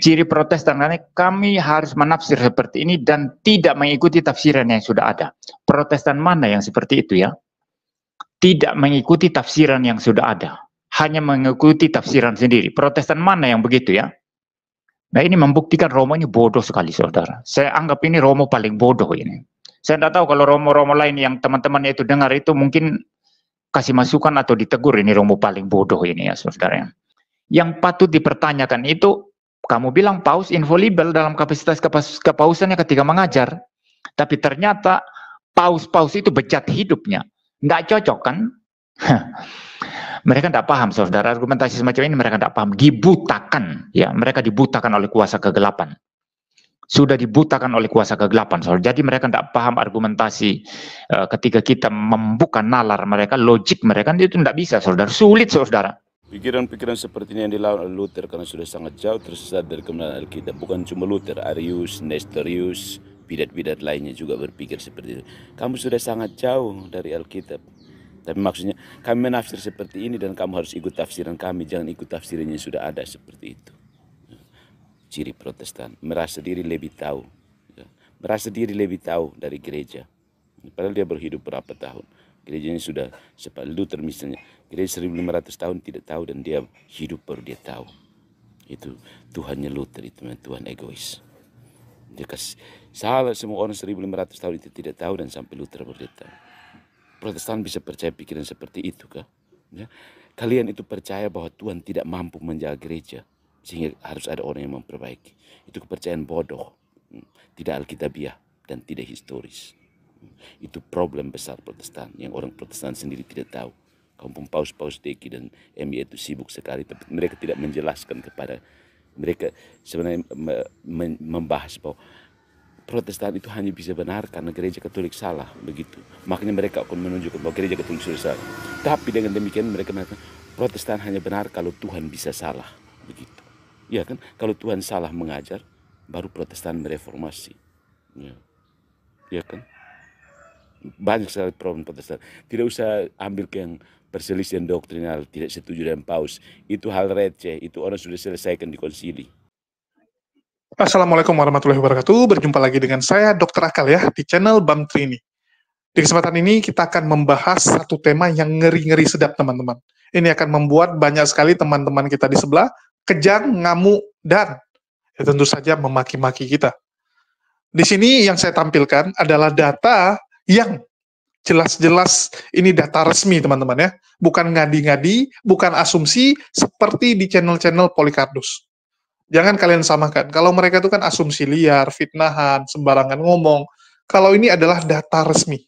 ciri protestan karena kami harus menafsir seperti ini dan tidak mengikuti tafsiran yang sudah ada. Protestan mana yang seperti itu ya? Tidak mengikuti tafsiran yang sudah ada, hanya mengikuti tafsiran sendiri. Protestan mana yang begitu ya? Nah ini membuktikan Romo ini bodoh sekali saudara. Saya anggap ini Romo paling bodoh ini. Saya tidak tahu kalau Romo-Romo lain yang teman teman itu dengar itu mungkin kasih masukan atau ditegur ini Romo paling bodoh ini ya saudara. Ya. Yang patut dipertanyakan itu kamu bilang paus infallible dalam kapasitas kepausannya ketika mengajar, tapi ternyata paus-paus itu bejat hidupnya. Nggak cocok kan? mereka tidak paham, saudara. Argumentasi semacam ini mereka tidak paham. Dibutakan, ya. Mereka dibutakan oleh kuasa kegelapan sudah dibutakan oleh kuasa kegelapan. saudara. Jadi mereka tidak paham argumentasi eh, ketika kita membuka nalar mereka, logik mereka itu tidak bisa, saudara. Sulit, saudara. Pikiran-pikiran seperti ini yang dilawan oleh Luther karena sudah sangat jauh tersesat dari kebenaran Alkitab. Bukan cuma Luther, Arius, Nestorius, bidat-bidat lainnya juga berpikir seperti itu. Kamu sudah sangat jauh dari Alkitab. Tapi maksudnya kami menafsir seperti ini dan kamu harus ikut tafsiran kami. Jangan ikut tafsiran yang sudah ada seperti itu. Ciri protestan. Merasa diri lebih tahu. Ya. Merasa diri lebih tahu dari gereja. Padahal dia berhidup berapa tahun gerejanya sudah sepal Luther misalnya gereja 1500 tahun tidak tahu dan dia hidup baru dia tahu itu Tuhannya Luther itu Tuhan egois dia kasih salah semua orang 1500 tahun itu tidak tahu dan sampai Luther baru dia tahu Protestan bisa percaya pikiran seperti itu kah ya kalian itu percaya bahwa Tuhan tidak mampu menjaga gereja sehingga harus ada orang yang memperbaiki itu kepercayaan bodoh hmm, tidak alkitabiah dan tidak historis itu problem besar Protestan yang orang Protestan sendiri tidak tahu. Kampung paus-paus Deki dan MY itu sibuk sekali, tapi mereka tidak menjelaskan kepada mereka sebenarnya membahas bahwa Protestan itu hanya bisa benar karena gereja Katolik salah begitu. Makanya mereka akan menunjukkan bahwa gereja Katolik sudah salah. Tapi dengan demikian mereka mengatakan Protestan hanya benar kalau Tuhan bisa salah begitu. Ya kan? Kalau Tuhan salah mengajar, baru Protestan mereformasi. Ya, ya kan? banyak sekali problem Protestan. Tidak usah ambil yang perselisihan doktrinal, tidak setuju dengan paus. Itu hal receh, itu orang sudah selesaikan di konsili. Assalamualaikum warahmatullahi wabarakatuh. Berjumpa lagi dengan saya Dr. Akal ya di channel Bam Trini. Di kesempatan ini kita akan membahas satu tema yang ngeri-ngeri sedap teman-teman. Ini akan membuat banyak sekali teman-teman kita di sebelah kejang, ngamuk, dan ya tentu saja memaki-maki kita. Di sini yang saya tampilkan adalah data yang jelas-jelas ini data resmi teman-teman ya, bukan ngadi-ngadi, bukan asumsi seperti di channel-channel Polikardus Jangan kalian samakan. Kalau mereka itu kan asumsi liar, fitnahan, sembarangan ngomong. Kalau ini adalah data resmi.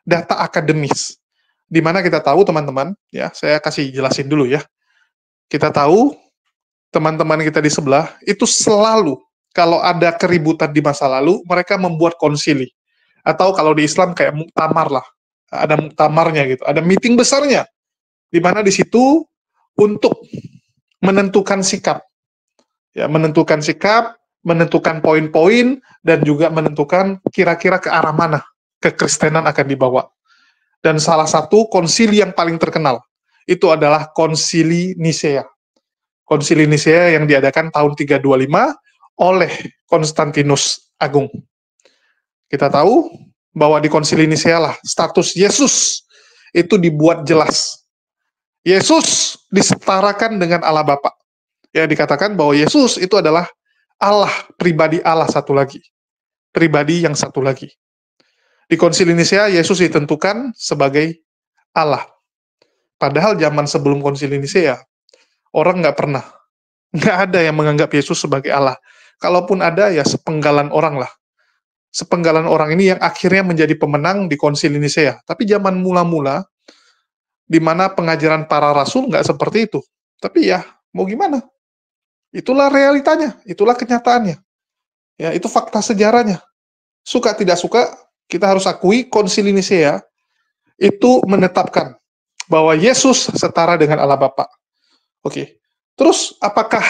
Data akademis. Di mana kita tahu teman-teman, ya, saya kasih jelasin dulu ya. Kita tahu teman-teman kita di sebelah itu selalu kalau ada keributan di masa lalu, mereka membuat konsili atau kalau di Islam kayak muktamar lah ada muktamarnya gitu ada meeting besarnya di mana di situ untuk menentukan sikap ya menentukan sikap menentukan poin-poin dan juga menentukan kira-kira ke arah mana kekristenan akan dibawa dan salah satu konsili yang paling terkenal itu adalah konsili Nicea konsili Nicea yang diadakan tahun 325 oleh Konstantinus Agung kita tahu bahwa di konsili lah status Yesus itu dibuat jelas. Yesus disetarakan dengan Allah Bapa. Ya dikatakan bahwa Yesus itu adalah Allah pribadi Allah satu lagi. Pribadi yang satu lagi. Di konsili Nisea Yesus ditentukan sebagai Allah. Padahal zaman sebelum konsili Nisea orang nggak pernah nggak ada yang menganggap Yesus sebagai Allah. Kalaupun ada ya sepenggalan orang lah sepenggalan orang ini yang akhirnya menjadi pemenang di Konsil Nicea. Tapi zaman mula-mula, di mana pengajaran para rasul nggak seperti itu. Tapi ya, mau gimana? Itulah realitanya, itulah kenyataannya. Ya, itu fakta sejarahnya. Suka tidak suka, kita harus akui Konsil Nicea itu menetapkan bahwa Yesus setara dengan Allah Bapa. Oke. Terus apakah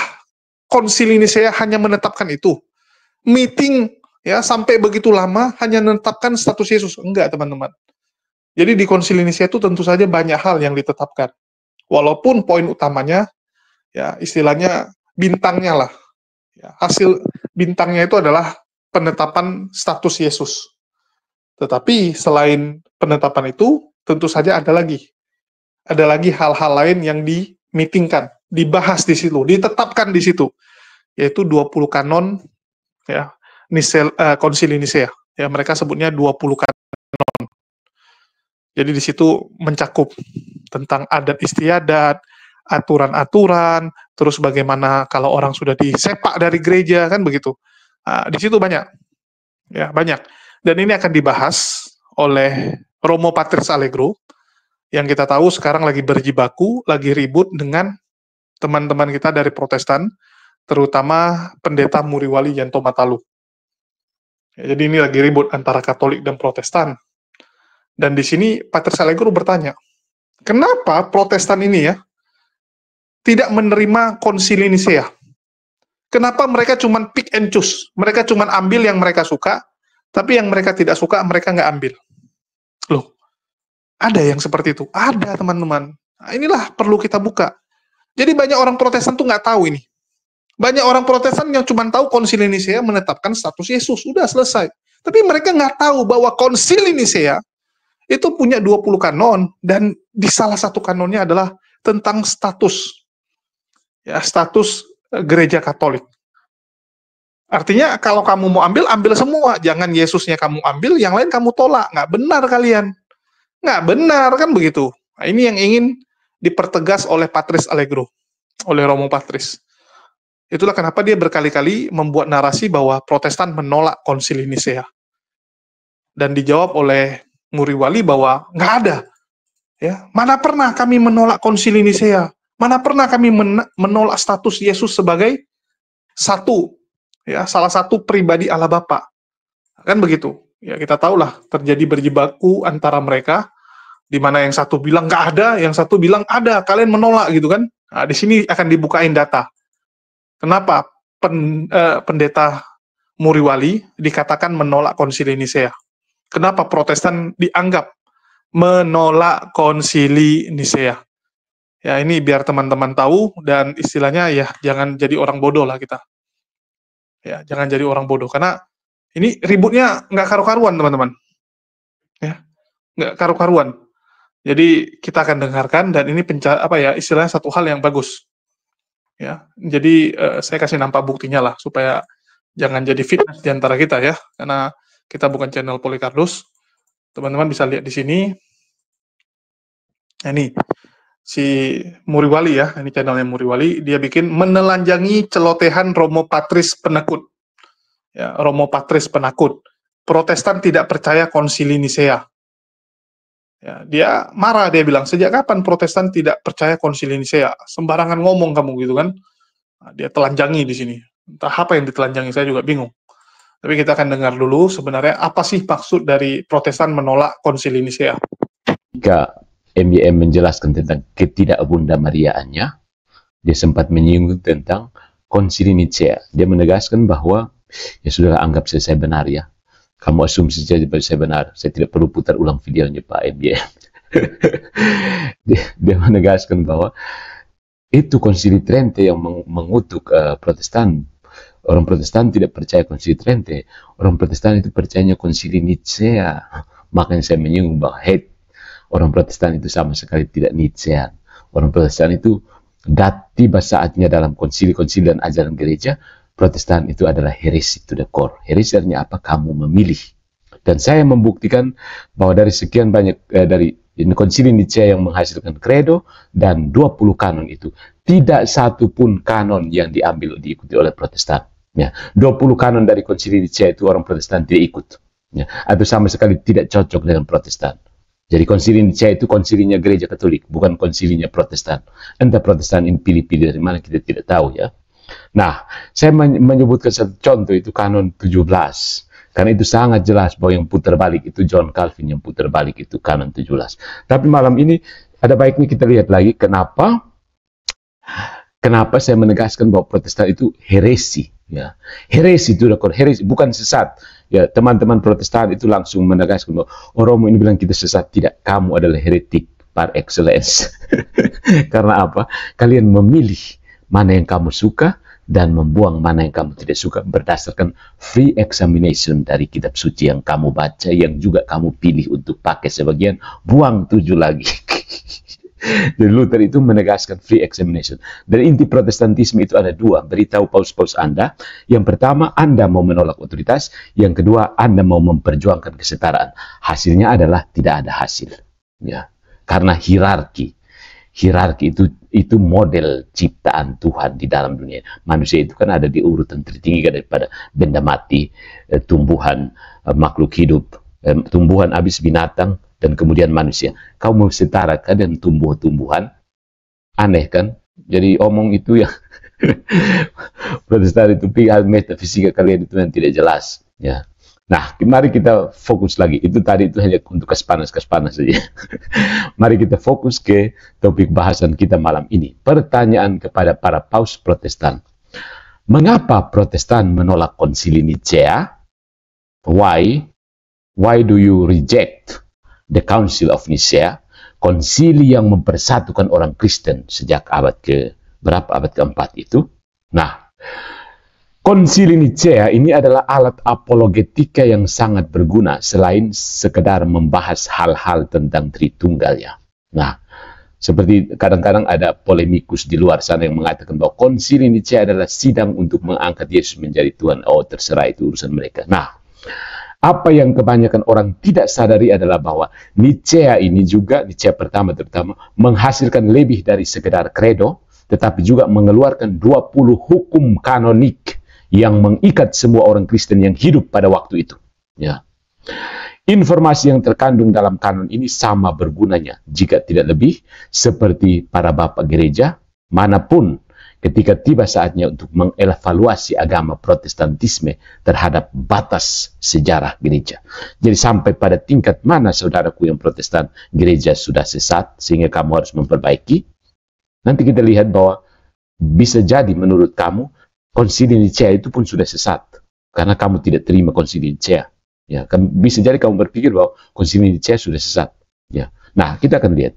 Konsil Nicea hanya menetapkan itu? Meeting ya sampai begitu lama hanya menetapkan status Yesus. Enggak, teman-teman. Jadi di Konsil Nicea itu tentu saja banyak hal yang ditetapkan. Walaupun poin utamanya ya istilahnya bintangnya lah. Ya, hasil bintangnya itu adalah penetapan status Yesus. Tetapi selain penetapan itu, tentu saja ada lagi. Ada lagi hal-hal lain yang dimitingkan, dibahas di situ, ditetapkan di situ, yaitu 20 kanon ya Nisel, uh, konsili Nisea. Ya, mereka sebutnya 20 kanon. Jadi di situ mencakup tentang adat istiadat, aturan-aturan, terus bagaimana kalau orang sudah disepak dari gereja kan begitu. Uh, di situ banyak. Ya, banyak. Dan ini akan dibahas oleh Romo Patris Allegro yang kita tahu sekarang lagi berjibaku, lagi ribut dengan teman-teman kita dari Protestan, terutama pendeta Muriwali Yanto Matalu. Ya, jadi ini lagi ribut antara Katolik dan Protestan. Dan di sini Pater Salegur bertanya, kenapa Protestan ini ya tidak menerima konsili Nicea? Kenapa mereka cuma pick and choose? Mereka cuma ambil yang mereka suka, tapi yang mereka tidak suka mereka nggak ambil. Loh, ada yang seperti itu. Ada teman-teman. Nah, inilah perlu kita buka. Jadi banyak orang Protestan tuh nggak tahu ini. Banyak orang Protestan yang cuma tahu Konsili Nicea menetapkan status Yesus, sudah selesai. Tapi mereka nggak tahu bahwa Konsili Nicea itu punya 20 kanon dan di salah satu kanonnya adalah tentang status ya status e, gereja Katolik. Artinya kalau kamu mau ambil, ambil semua. Jangan Yesusnya kamu ambil, yang lain kamu tolak. Nggak benar kalian. Nggak benar, kan begitu. Nah, ini yang ingin dipertegas oleh Patris Allegro, oleh Romo Patris. Itulah kenapa dia berkali-kali membuat narasi bahwa Protestan menolak konsili Nicea. Dan dijawab oleh Muriwali bahwa nggak ada. Ya, mana pernah kami menolak konsili Nicea? Mana pernah kami menolak status Yesus sebagai satu ya salah satu pribadi Allah Bapa. Kan begitu. Ya, kita tahulah terjadi berjibaku antara mereka di mana yang satu bilang nggak ada, yang satu bilang ada, kalian menolak gitu kan. Nah, di sini akan dibukain data Kenapa pen, uh, pendeta Muriwali dikatakan menolak konsili Nisea? Kenapa Protestan dianggap menolak konsili Nisea? Ya ini biar teman-teman tahu dan istilahnya ya jangan jadi orang bodoh lah kita. Ya jangan jadi orang bodoh karena ini ributnya nggak karu-karuan teman-teman. Ya nggak karu-karuan. Jadi kita akan dengarkan dan ini penca apa ya istilahnya satu hal yang bagus ya. Jadi uh, saya kasih nampak buktinya lah supaya jangan jadi fitnah di antara kita ya, karena kita bukan channel polikardus. Teman-teman bisa lihat di sini. Nah, ini si Muriwali ya, ini channelnya Muriwali, dia bikin menelanjangi celotehan Romo Patris penakut. Ya, Romo Patris penakut. Protestan tidak percaya konsili Nisea. Ya, dia marah, dia bilang, sejak kapan Protestan tidak percaya konsili Nicea? Sembarangan ngomong kamu gitu kan. Nah, dia telanjangi di sini. Entah apa yang ditelanjangi, saya juga bingung. Tapi kita akan dengar dulu sebenarnya apa sih maksud dari Protestan menolak konsili Nicea. Jika MYM menjelaskan tentang ketidakbunda Mariaannya, dia sempat menyinggung tentang konsili Nicea. Dia menegaskan bahwa, ya sudah anggap saya benar ya, kamu asumsi saja saya benar. Saya tidak perlu putar ulang videonya Pak M. dia, dia menegaskan bahwa itu konsili Trente yang mengutuk uh, Protestan. Orang Protestan tidak percaya konsili Trente. Orang Protestan itu percaya konsili Nicea. Makanya saya menyinggung bahwa hate. Orang Protestan itu sama sekali tidak Nicean. Orang Protestan itu dati tiba saatnya dalam konsili-konsili dan ajaran gereja Protestan itu adalah heresy to the core. Heresy apa? Kamu memilih. Dan saya membuktikan bahwa dari sekian banyak eh, dari konsili Nicea yang menghasilkan credo dan 20 kanon itu, tidak satu pun kanon yang diambil diikuti oleh Protestan. Ya, 20 kanon dari konsili Nicea itu orang Protestan tidak ikut. Ya, atau sama sekali tidak cocok dengan Protestan. Jadi konsili Nicea itu konsilinya gereja katolik, bukan konsilinya protestan. Entah protestan yang pilih-pilih dari mana kita tidak tahu ya. Nah, saya menyebutkan satu contoh itu kanon 17. Karena itu sangat jelas bahwa yang putar balik itu John Calvin, yang putar balik itu kanon 17. Tapi malam ini ada baiknya kita lihat lagi kenapa kenapa saya menegaskan bahwa Protestan itu heresi ya. Heresi itu rekor heresi bukan sesat. Ya, teman-teman Protestan itu langsung menegaskan bahwa Oromo ini bilang kita sesat, tidak kamu adalah heretik par excellence. Karena apa? Kalian memilih mana yang kamu suka, dan membuang mana yang kamu tidak suka berdasarkan free examination dari kitab suci yang kamu baca yang juga kamu pilih untuk pakai sebagian buang tujuh lagi dan Luther itu menegaskan free examination dan inti protestantisme itu ada dua beritahu paus-paus anda yang pertama anda mau menolak otoritas yang kedua anda mau memperjuangkan kesetaraan hasilnya adalah tidak ada hasil ya karena hierarki hierarki itu itu model ciptaan Tuhan di dalam dunia. Manusia itu kan ada di urutan tertinggi kan, daripada benda mati, eh, tumbuhan, eh, makhluk hidup, eh, tumbuhan habis binatang dan kemudian manusia. Kau mau setarakan dengan tumbuh-tumbuhan? Aneh kan? Jadi omong itu ya protestan itu pihak metafisika kalian itu yang tidak jelas ya. Nah, mari kita fokus lagi. Itu tadi itu hanya untuk kas panas, kas panas saja. mari kita fokus ke topik bahasan kita malam ini. Pertanyaan kepada para paus protestan. Mengapa protestan menolak konsili Nicea? Why? Why do you reject the Council of Nicea? Konsili yang mempersatukan orang Kristen sejak abad ke berapa abad keempat itu? Nah, Konsili Nicea ini adalah alat apologetika yang sangat berguna selain sekedar membahas hal-hal tentang Tritunggal ya. Nah, seperti kadang-kadang ada polemikus di luar sana yang mengatakan bahwa konsili Nicea adalah sidang untuk mengangkat Yesus menjadi Tuhan. Oh, terserah itu urusan mereka. Nah, apa yang kebanyakan orang tidak sadari adalah bahwa Nicea ini juga, Nicea pertama terutama, menghasilkan lebih dari sekedar kredo, tetapi juga mengeluarkan 20 hukum kanonik yang mengikat semua orang Kristen yang hidup pada waktu itu. Ya. Informasi yang terkandung dalam kanon ini sama bergunanya, jika tidak lebih, seperti para bapak gereja, manapun ketika tiba saatnya untuk mengevaluasi agama protestantisme terhadap batas sejarah gereja. Jadi sampai pada tingkat mana saudaraku yang protestan gereja sudah sesat, sehingga kamu harus memperbaiki, nanti kita lihat bahwa bisa jadi menurut kamu Nicea itu pun sudah sesat karena kamu tidak terima konsidencia. Ya, kan bisa jadi kamu berpikir bahwa Nicea sudah sesat. Ya. Nah, kita akan lihat.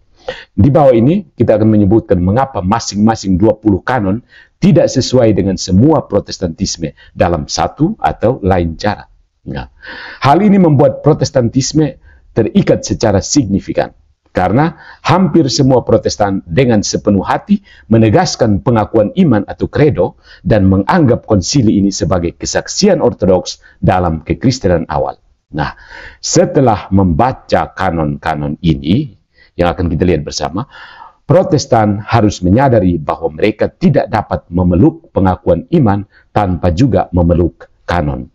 Di bawah ini kita akan menyebutkan mengapa masing-masing 20 kanon tidak sesuai dengan semua protestantisme dalam satu atau lain cara. Nah, hal ini membuat protestantisme terikat secara signifikan. Karena hampir semua protestan dengan sepenuh hati menegaskan pengakuan iman atau kredo dan menganggap konsili ini sebagai kesaksian ortodoks dalam kekristenan awal. Nah, setelah membaca kanon-kanon ini, yang akan kita lihat bersama, protestan harus menyadari bahwa mereka tidak dapat memeluk pengakuan iman tanpa juga memeluk kanon.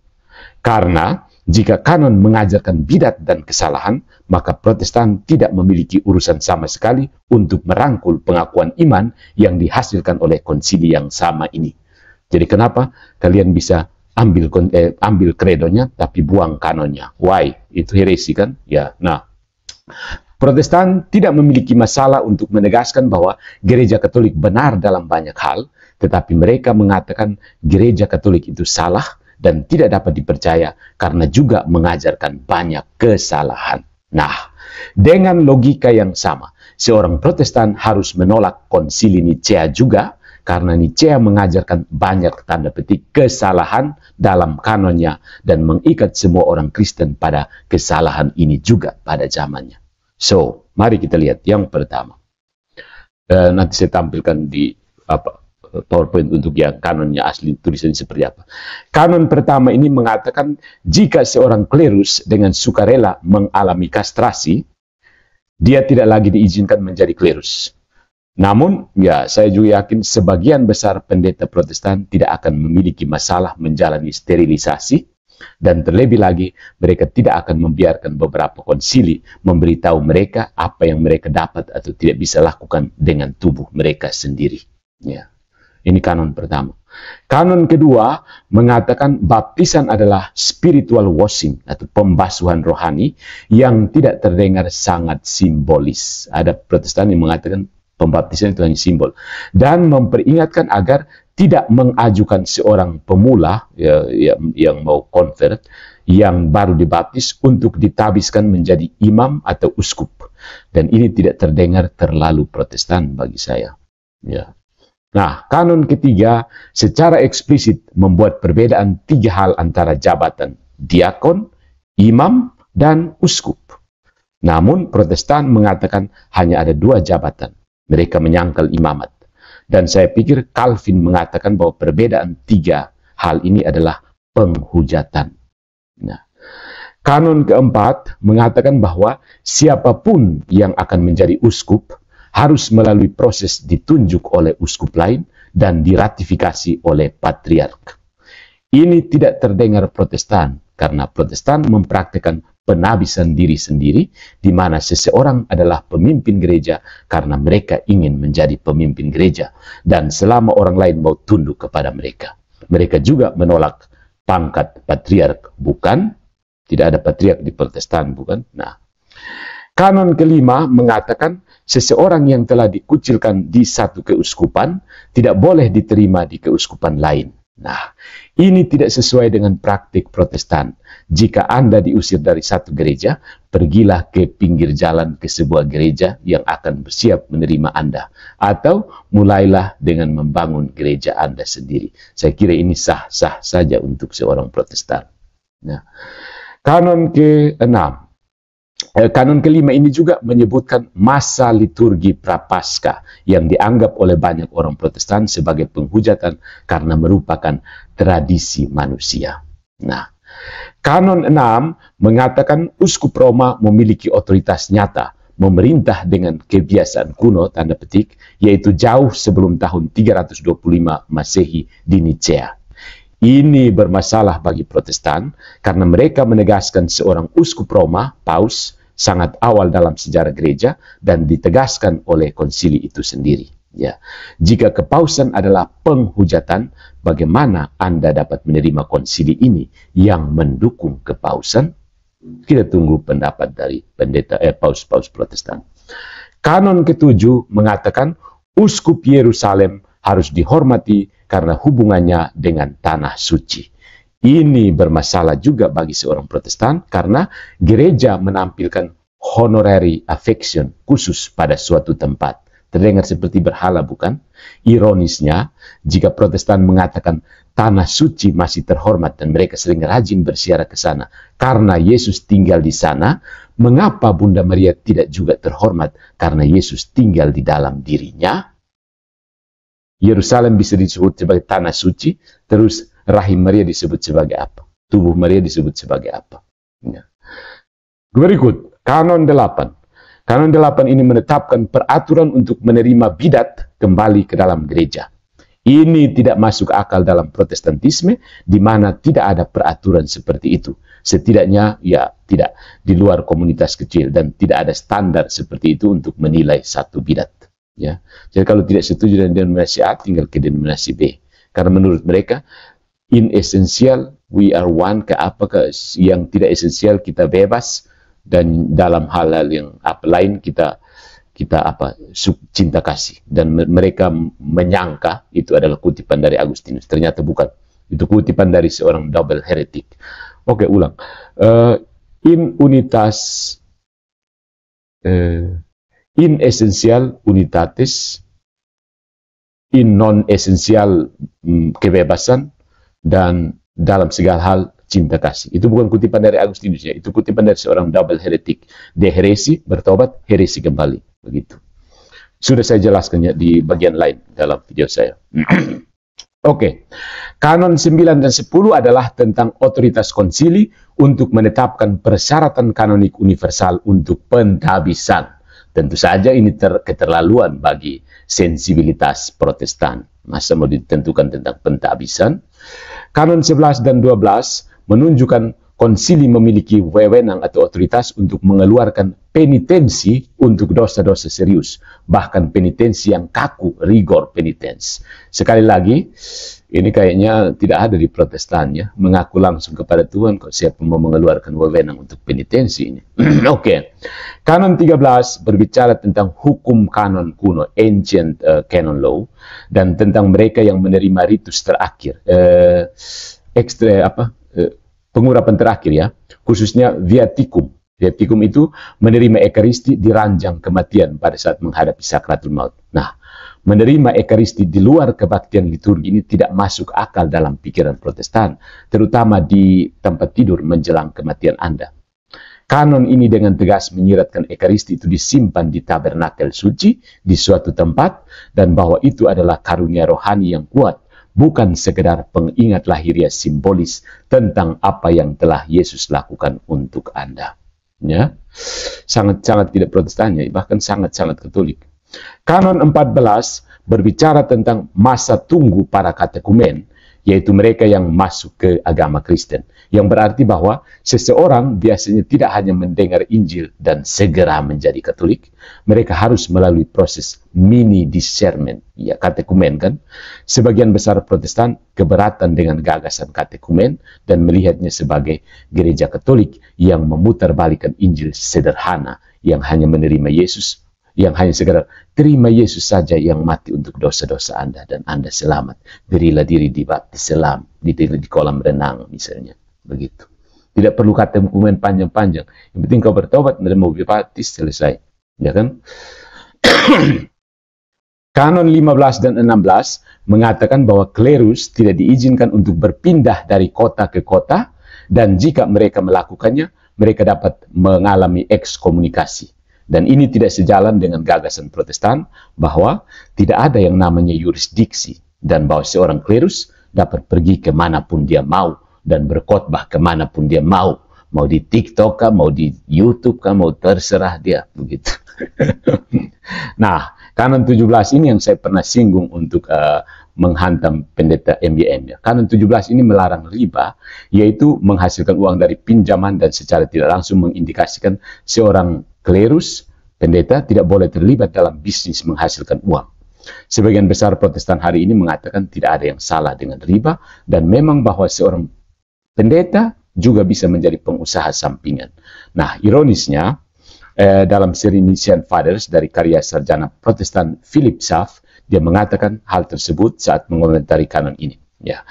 Karena jika kanon mengajarkan bidat dan kesalahan, maka Protestan tidak memiliki urusan sama sekali untuk merangkul pengakuan iman yang dihasilkan oleh konsili yang sama ini. Jadi kenapa kalian bisa ambil eh, ambil kredonya tapi buang kanonnya? Why? Itu heresi kan? Ya. Nah, Protestan tidak memiliki masalah untuk menegaskan bahwa gereja Katolik benar dalam banyak hal, tetapi mereka mengatakan gereja Katolik itu salah dan tidak dapat dipercaya karena juga mengajarkan banyak kesalahan. Nah, dengan logika yang sama, seorang protestan harus menolak konsili Nicea juga karena Nicea mengajarkan banyak tanda petik kesalahan dalam kanonnya dan mengikat semua orang Kristen pada kesalahan ini juga pada zamannya. So, mari kita lihat yang pertama. Uh, nanti saya tampilkan di apa PowerPoint untuk yang kanonnya asli tulisannya seperti apa. Kanon pertama ini mengatakan jika seorang klerus dengan sukarela mengalami kastrasi, dia tidak lagi diizinkan menjadi klerus. Namun, ya saya juga yakin sebagian besar pendeta protestan tidak akan memiliki masalah menjalani sterilisasi dan terlebih lagi mereka tidak akan membiarkan beberapa konsili memberitahu mereka apa yang mereka dapat atau tidak bisa lakukan dengan tubuh mereka sendiri. Ya. Ini kanon pertama. Kanon kedua mengatakan baptisan adalah spiritual washing atau pembasuhan rohani yang tidak terdengar sangat simbolis. Ada protestan yang mengatakan pembaptisan itu hanya simbol. Dan memperingatkan agar tidak mengajukan seorang pemula ya, yang, yang mau convert yang baru dibaptis untuk ditabiskan menjadi imam atau uskup. Dan ini tidak terdengar terlalu protestan bagi saya. Ya. Nah, kanun ketiga secara eksplisit membuat perbedaan tiga hal antara jabatan diakon, imam, dan uskup. Namun Protestan mengatakan hanya ada dua jabatan. Mereka menyangkal imamat. Dan saya pikir Calvin mengatakan bahwa perbedaan tiga hal ini adalah penghujatan. Nah, kanun keempat mengatakan bahwa siapapun yang akan menjadi uskup harus melalui proses ditunjuk oleh uskup lain dan diratifikasi oleh patriark. Ini tidak terdengar protestan, karena protestan mempraktekkan penabisan diri sendiri, di mana seseorang adalah pemimpin gereja karena mereka ingin menjadi pemimpin gereja, dan selama orang lain mau tunduk kepada mereka. Mereka juga menolak pangkat patriark, bukan? Tidak ada patriark di protestan, bukan? Nah, Kanon kelima mengatakan seseorang yang telah dikucilkan di satu keuskupan tidak boleh diterima di keuskupan lain. Nah, ini tidak sesuai dengan praktik protestan. Jika Anda diusir dari satu gereja, pergilah ke pinggir jalan ke sebuah gereja yang akan bersiap menerima Anda. Atau mulailah dengan membangun gereja Anda sendiri. Saya kira ini sah-sah saja untuk seorang protestan. Nah, kanon ke-6 Eh, kanon kelima ini juga menyebutkan masa liturgi Prapaskah yang dianggap oleh banyak orang Protestan sebagai penghujatan karena merupakan tradisi manusia. Nah, kanon enam mengatakan uskup Roma memiliki otoritas nyata memerintah dengan kebiasaan kuno tanda petik yaitu jauh sebelum tahun 325 Masehi di Nicea. Ini bermasalah bagi Protestan karena mereka menegaskan seorang uskup Roma, Paus, sangat awal dalam sejarah gereja dan ditegaskan oleh konsili itu sendiri. Ya, jika kepausan adalah penghujatan, bagaimana Anda dapat menerima konsili ini yang mendukung kepausan? Kita tunggu pendapat dari pendeta eh, paus-paus Protestan. Kanon ketujuh mengatakan uskup Yerusalem harus dihormati karena hubungannya dengan tanah suci. Ini bermasalah juga bagi seorang Protestan karena gereja menampilkan honorary affection khusus pada suatu tempat. Terdengar seperti berhala bukan? Ironisnya, jika Protestan mengatakan tanah suci masih terhormat dan mereka sering rajin bersiarah ke sana karena Yesus tinggal di sana, mengapa Bunda Maria tidak juga terhormat karena Yesus tinggal di dalam dirinya? Yerusalem bisa disebut sebagai tanah suci, terus rahim Maria disebut sebagai apa? Tubuh Maria disebut sebagai apa? Ya. Berikut, kanon Delapan. Kanon Delapan ini menetapkan peraturan untuk menerima bidat kembali ke dalam gereja. Ini tidak masuk akal dalam protestantisme, di mana tidak ada peraturan seperti itu. Setidaknya, ya tidak, di luar komunitas kecil, dan tidak ada standar seperti itu untuk menilai satu bidat ya jadi kalau tidak setuju dengan denominasi A tinggal ke denominasi B karena menurut mereka in essential we are one ke apa ke yang tidak esensial kita bebas dan dalam hal-hal yang apa lain kita kita apa cinta kasih dan mereka menyangka itu adalah kutipan dari Agustinus ternyata bukan itu kutipan dari seorang double heretic oke ulang uh, in unitas eh, in essential unitatis, in non-essential mm, kebebasan, dan dalam segala hal cinta kasih. Itu bukan kutipan dari Agustinus ya, itu kutipan dari seorang double heretic. Deheresi, heresi, bertobat, heresi kembali. Begitu. Sudah saya jelaskannya di bagian lain dalam video saya. Oke. Okay. Kanon 9 dan 10 adalah tentang otoritas konsili untuk menetapkan persyaratan kanonik universal untuk pentabisan. Tentu saja ini ter keterlaluan bagi sensibilitas protestan. Masa mau ditentukan tentang pentabisan Kanon 11 dan 12 menunjukkan konsili memiliki wewenang atau otoritas untuk mengeluarkan penitensi untuk dosa-dosa serius, bahkan penitensi yang kaku, rigor penitensi. Sekali lagi, ini kayaknya tidak ada di protestannya, mengaku langsung kepada Tuhan kok siapa mau mengeluarkan wewenang untuk penitensi ini. Oke, okay. kanon 13 berbicara tentang hukum kanon kuno, ancient uh, canon law, dan tentang mereka yang menerima ritus terakhir, uh, ekstra apa, eh, pengurapan terakhir ya, khususnya viatikum. Viatikum itu menerima ekaristi di ranjang kematian pada saat menghadapi sakratul maut. Nah, menerima ekaristi di luar kebaktian liturgi ini tidak masuk akal dalam pikiran protestan, terutama di tempat tidur menjelang kematian Anda. Kanon ini dengan tegas menyiratkan Ekaristi itu disimpan di tabernakel suci, di suatu tempat, dan bahwa itu adalah karunia rohani yang kuat bukan sekedar pengingat lahiria simbolis tentang apa yang telah Yesus lakukan untuk Anda. Ya, sangat-sangat tidak protestan ya, bahkan sangat-sangat katolik. Kanon 14 berbicara tentang masa tunggu para katekumen yaitu mereka yang masuk ke agama Kristen. Yang berarti bahwa seseorang biasanya tidak hanya mendengar Injil dan segera menjadi Katolik, mereka harus melalui proses mini discernment, ya katekumen kan. Sebagian besar Protestan keberatan dengan gagasan katekumen dan melihatnya sebagai gereja Katolik yang memutarbalikkan Injil sederhana yang hanya menerima Yesus yang hanya segera terima Yesus saja yang mati untuk dosa-dosa Anda dan Anda selamat. Berilah diri di selam, di, di, di kolam renang misalnya. Begitu. Tidak perlu kata hukuman panjang-panjang. Yang penting kau bertobat dan mau baptis selesai. Ya kan? Kanon 15 dan 16 mengatakan bahwa klerus tidak diizinkan untuk berpindah dari kota ke kota dan jika mereka melakukannya, mereka dapat mengalami ekskomunikasi. Dan ini tidak sejalan dengan gagasan protestan bahwa tidak ada yang namanya yurisdiksi dan bahwa seorang klerus dapat pergi kemanapun dia mau dan berkhotbah kemanapun dia mau. Mau di TikTok kah, mau di YouTube kah, mau terserah dia. begitu. nah, kanan 17 ini yang saya pernah singgung untuk uh, menghantam pendeta MBM. Ya. Kanan 17 ini melarang riba, yaitu menghasilkan uang dari pinjaman dan secara tidak langsung mengindikasikan seorang klerus, pendeta tidak boleh terlibat dalam bisnis menghasilkan uang. Sebagian besar Protestan hari ini mengatakan tidak ada yang salah dengan riba dan memang bahwa seorang pendeta juga bisa menjadi pengusaha sampingan. Nah, ironisnya eh, dalam seri Mission Fathers dari karya sarjana Protestan Philip Saf, dia mengatakan hal tersebut saat mengomentari kanon ini. Ya,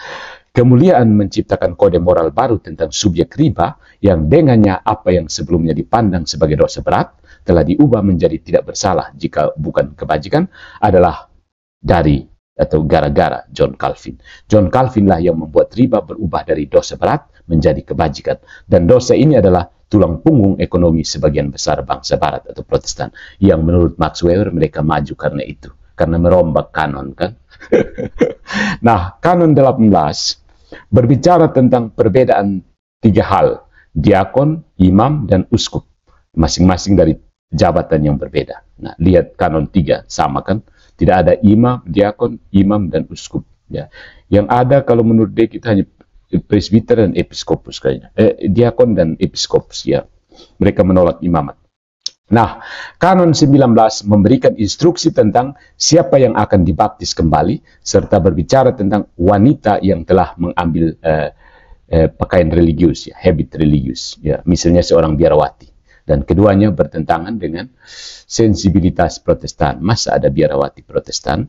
kemuliaan menciptakan kode moral baru tentang subjek riba yang dengannya apa yang sebelumnya dipandang sebagai dosa berat telah diubah menjadi tidak bersalah jika bukan kebajikan adalah dari atau gara-gara John Calvin. John Calvin lah yang membuat riba berubah dari dosa berat menjadi kebajikan. Dan dosa ini adalah tulang punggung ekonomi sebagian besar bangsa barat atau protestan yang menurut Max Weber mereka maju karena itu. Karena merombak kanon kan. nah, kanon 18 berbicara tentang perbedaan tiga hal, diakon, imam, dan uskup, masing-masing dari jabatan yang berbeda. Nah, lihat kanon tiga, sama kan? Tidak ada imam, diakon, imam, dan uskup. Ya. Yang ada kalau menurut dia kita hanya presbiter dan episkopus kayaknya, eh, diakon dan episkopus ya. Mereka menolak imamat. Nah, Kanon 19 memberikan instruksi tentang siapa yang akan dibaptis kembali, serta berbicara tentang wanita yang telah mengambil eh, eh, pakaian religius, ya, habit religius, ya, misalnya seorang biarawati. Dan keduanya bertentangan dengan sensibilitas protestan. Masa ada biarawati protestan?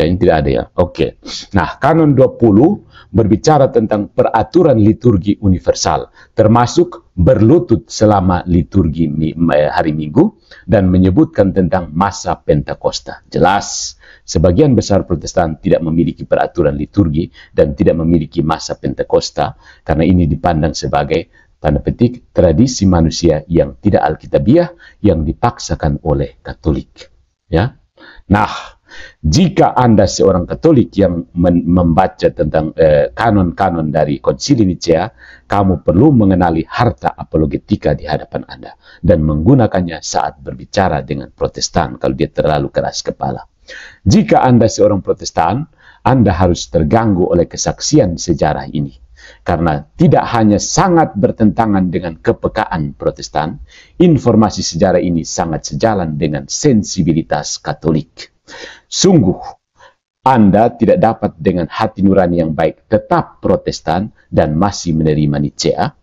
Yang tidak ada ya. Oke. Nah, kanon 20 berbicara tentang peraturan liturgi universal, termasuk berlutut selama liturgi hari Minggu dan menyebutkan tentang masa Pentakosta. Jelas, sebagian besar Protestan tidak memiliki peraturan liturgi dan tidak memiliki masa Pentakosta karena ini dipandang sebagai tanda petik tradisi manusia yang tidak alkitabiah yang dipaksakan oleh Katolik. Ya, nah jika Anda seorang Katolik yang membaca tentang eh, kanon-kanon eh, dari Konsili Nicea, kamu perlu mengenali harta apologetika di hadapan Anda dan menggunakannya saat berbicara dengan Protestan kalau dia terlalu keras kepala. Jika Anda seorang Protestan, Anda harus terganggu oleh kesaksian sejarah ini karena tidak hanya sangat bertentangan dengan kepekaan Protestan, informasi sejarah ini sangat sejalan dengan sensibilitas Katolik. Sungguh, Anda tidak dapat dengan hati nurani yang baik tetap protestan dan masih menerima Nicea,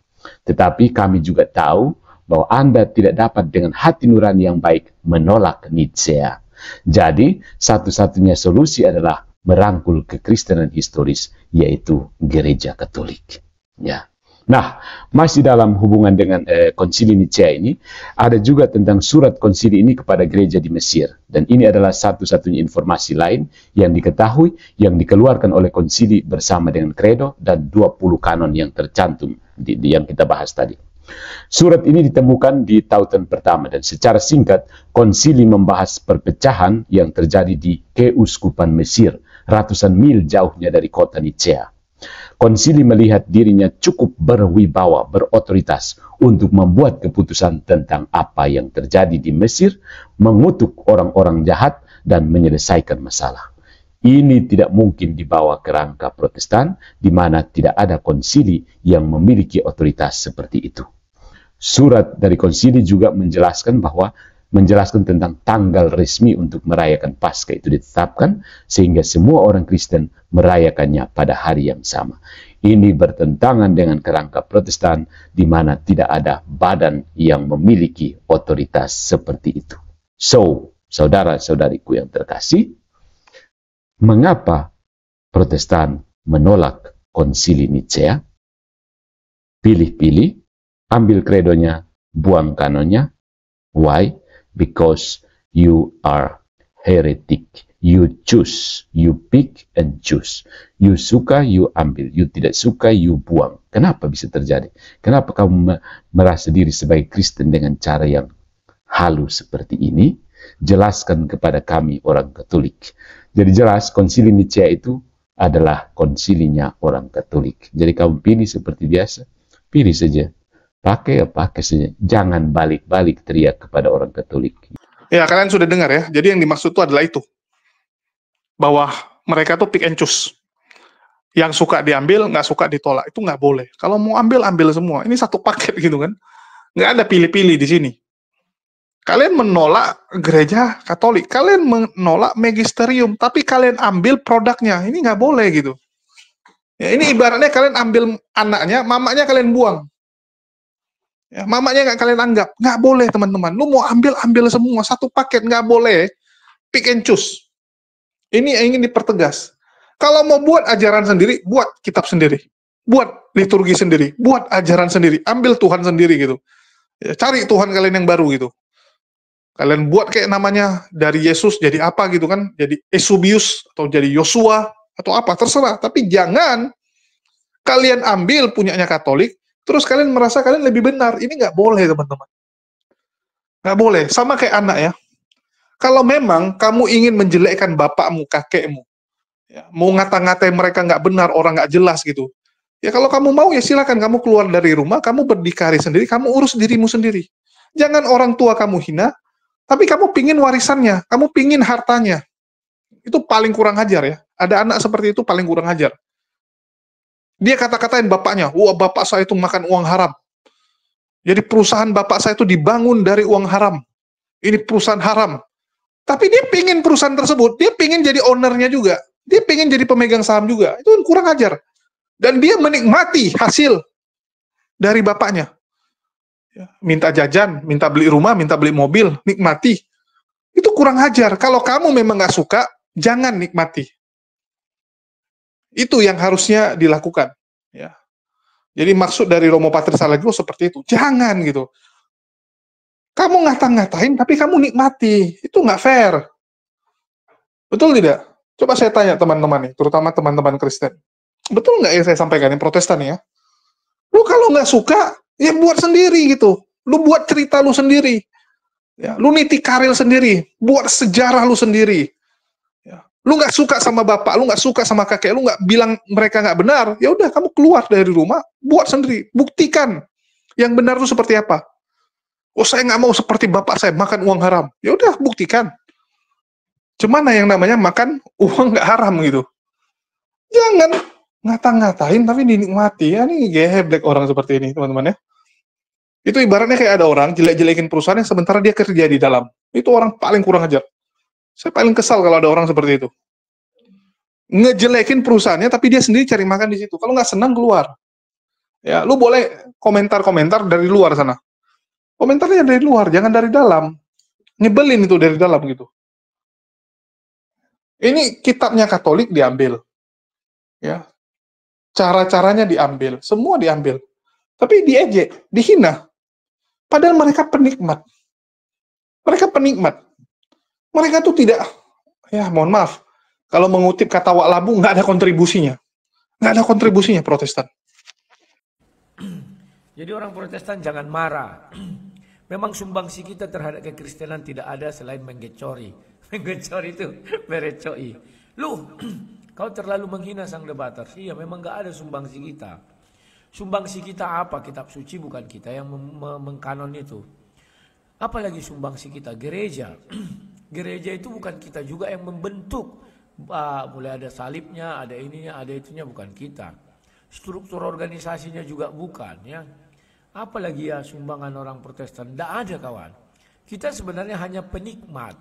tetapi kami juga tahu bahwa Anda tidak dapat dengan hati nurani yang baik menolak Nicea. Jadi, satu-satunya solusi adalah merangkul kekristenan historis, yaitu gereja katolik. Ya. Nah, masih dalam hubungan dengan eh, konsili Nicea ini, ada juga tentang surat konsili ini kepada gereja di Mesir. Dan ini adalah satu-satunya informasi lain yang diketahui, yang dikeluarkan oleh konsili bersama dengan kredo dan 20 kanon yang tercantum di, di yang kita bahas tadi. Surat ini ditemukan di tautan pertama dan secara singkat konsili membahas perpecahan yang terjadi di keuskupan Mesir, ratusan mil jauhnya dari kota Nicea konsili melihat dirinya cukup berwibawa, berotoritas untuk membuat keputusan tentang apa yang terjadi di Mesir, mengutuk orang-orang jahat, dan menyelesaikan masalah. Ini tidak mungkin dibawa ke rangka protestan, di mana tidak ada konsili yang memiliki otoritas seperti itu. Surat dari konsili juga menjelaskan bahwa menjelaskan tentang tanggal resmi untuk merayakan Paskah itu ditetapkan sehingga semua orang Kristen merayakannya pada hari yang sama. Ini bertentangan dengan kerangka Protestan di mana tidak ada badan yang memiliki otoritas seperti itu. So, saudara-saudariku yang terkasih, mengapa Protestan menolak konsili Nicea? Pilih-pilih, ambil kredonya, buang kanonnya. Why? because you are heretic. You choose, you pick and choose. You suka, you ambil. You tidak suka, you buang. Kenapa bisa terjadi? Kenapa kamu merasa diri sebagai Kristen dengan cara yang halus seperti ini? Jelaskan kepada kami orang Katolik. Jadi jelas konsili Nicea itu adalah konsilinya orang Katolik. Jadi kamu pilih seperti biasa, pilih saja pakai ya pakai saja. Jangan balik-balik teriak kepada orang Katolik. Ya, kalian sudah dengar ya. Jadi yang dimaksud itu adalah itu. Bahwa mereka tuh pick and choose. Yang suka diambil, nggak suka ditolak. Itu nggak boleh. Kalau mau ambil, ambil semua. Ini satu paket gitu kan. Nggak ada pilih-pilih di sini. Kalian menolak gereja Katolik, kalian menolak magisterium, tapi kalian ambil produknya. Ini nggak boleh gitu. Ya, ini ibaratnya kalian ambil anaknya, mamanya kalian buang. Ya, mamanya nggak kalian anggap, nggak boleh teman-teman. Lu mau ambil ambil semua satu paket nggak boleh. Pick and choose. Ini yang ingin dipertegas. Kalau mau buat ajaran sendiri, buat kitab sendiri, buat liturgi sendiri, buat ajaran sendiri, ambil Tuhan sendiri gitu. Ya, cari Tuhan kalian yang baru gitu. Kalian buat kayak namanya dari Yesus jadi apa gitu kan? Jadi Esubius atau jadi Yosua atau apa terserah. Tapi jangan kalian ambil punyanya Katolik, terus kalian merasa kalian lebih benar. Ini nggak boleh, teman-teman. Nggak boleh. Sama kayak anak ya. Kalau memang kamu ingin menjelekkan bapakmu, kakekmu, ya, mau ngata ngatai mereka nggak benar, orang nggak jelas gitu, ya kalau kamu mau ya silakan kamu keluar dari rumah, kamu berdikari sendiri, kamu urus dirimu sendiri. Jangan orang tua kamu hina, tapi kamu pingin warisannya, kamu pingin hartanya. Itu paling kurang ajar ya. Ada anak seperti itu paling kurang ajar. Dia kata-katain bapaknya, wah bapak saya itu makan uang haram. Jadi perusahaan bapak saya itu dibangun dari uang haram. Ini perusahaan haram. Tapi dia pingin perusahaan tersebut, dia pingin jadi ownernya juga. Dia pingin jadi pemegang saham juga. Itu kan kurang ajar. Dan dia menikmati hasil dari bapaknya. Ya, minta jajan, minta beli rumah, minta beli mobil, nikmati. Itu kurang ajar. Kalau kamu memang nggak suka, jangan nikmati. Itu yang harusnya dilakukan. Ya. Jadi maksud dari Romo Patris Allegro seperti itu. Jangan gitu. Kamu ngata-ngatain tapi kamu nikmati. Itu nggak fair. Betul tidak? Coba saya tanya teman-teman nih, terutama teman-teman Kristen. Betul nggak yang saya sampaikan yang Protestan ya? Lu kalau nggak suka, ya buat sendiri gitu. Lu buat cerita lu sendiri. Ya, lu niti karir sendiri, buat sejarah lu sendiri lu nggak suka sama bapak, lu nggak suka sama kakek, lu nggak bilang mereka nggak benar, ya udah kamu keluar dari rumah, buat sendiri, buktikan yang benar itu seperti apa. Oh saya nggak mau seperti bapak saya makan uang haram, ya udah buktikan. Cuman nah, yang namanya makan uang nggak haram gitu. Jangan ngata-ngatain tapi dinikmati ya nih geblek orang seperti ini teman-teman ya. Itu ibaratnya kayak ada orang jelek-jelekin perusahaannya sementara dia kerja di dalam. Itu orang paling kurang ajar. Saya paling kesal kalau ada orang seperti itu. Ngejelekin perusahaannya, tapi dia sendiri cari makan di situ. Kalau nggak senang, keluar. Ya, lu boleh komentar-komentar dari luar sana. Komentarnya dari luar, jangan dari dalam. Nyebelin itu dari dalam gitu. Ini kitabnya Katolik diambil. Ya. Cara-caranya diambil, semua diambil. Tapi diejek, dihina. Padahal mereka penikmat. Mereka penikmat mereka tuh tidak, ya mohon maaf, kalau mengutip kata Wak Labu, nggak ada kontribusinya. Nggak ada kontribusinya Protestan. Jadi orang Protestan jangan marah. Memang sumbangsi kita terhadap kekristenan tidak ada selain menggecori. Menggecori itu merecoi. Lu, kau terlalu menghina sang debater. Iya, memang nggak ada sumbangsi kita. Sumbangsi kita apa? Kitab suci bukan kita yang mengkanon itu. Apalagi sumbangsi kita gereja. Gereja itu bukan kita juga yang membentuk. Uh, mulai ada salibnya, ada ininya, ada itunya bukan kita. Struktur organisasinya juga bukan ya. Apalagi ya sumbangan orang Protestan, tidak ada kawan. Kita sebenarnya hanya penikmat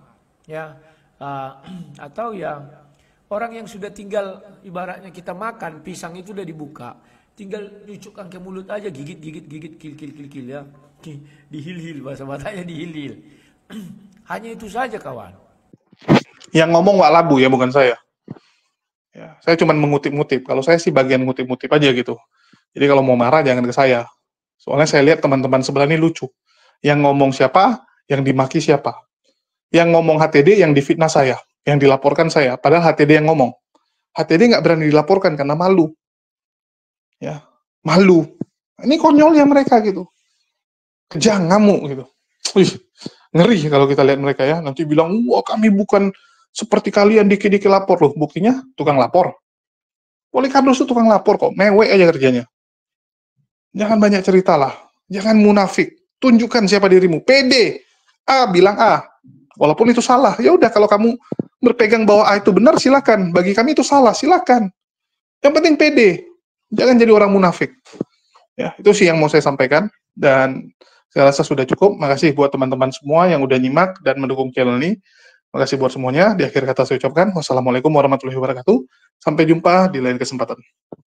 ya uh, atau ya orang yang sudah tinggal ibaratnya kita makan pisang itu sudah dibuka, tinggal nyucukkan ke mulut aja gigit gigit gigit kil kil kil kil ya hil bahasa Batanya hil. Hanya itu saja kawan. Yang ngomong Wak Labu ya, bukan saya. Ya, saya cuma mengutip-ngutip. Kalau saya sih bagian ngutip-ngutip aja gitu. Jadi kalau mau marah jangan ke saya. Soalnya saya lihat teman-teman sebelah ini lucu. Yang ngomong siapa, yang dimaki siapa. Yang ngomong HTD, yang difitnah saya. Yang dilaporkan saya. Padahal HTD yang ngomong. HTD nggak berani dilaporkan karena malu. Ya, malu. Ini konyolnya mereka gitu. Kejang, ngamuk gitu. Wih, ngeri kalau kita lihat mereka ya. Nanti bilang, wah kami bukan seperti kalian dikit-dikit lapor loh. Buktinya tukang lapor. Polikarpus itu tukang lapor kok, mewek aja kerjanya. Jangan banyak cerita lah jangan munafik. Tunjukkan siapa dirimu. PD, A bilang A, walaupun itu salah. Ya udah kalau kamu berpegang bahwa A itu benar silakan. Bagi kami itu salah, silakan. Yang penting PD. Jangan jadi orang munafik. Ya, itu sih yang mau saya sampaikan dan saya rasa sudah cukup. Makasih buat teman-teman semua yang udah nyimak dan mendukung channel ini. Makasih buat semuanya. Di akhir kata saya ucapkan, wassalamualaikum warahmatullahi wabarakatuh. Sampai jumpa di lain kesempatan.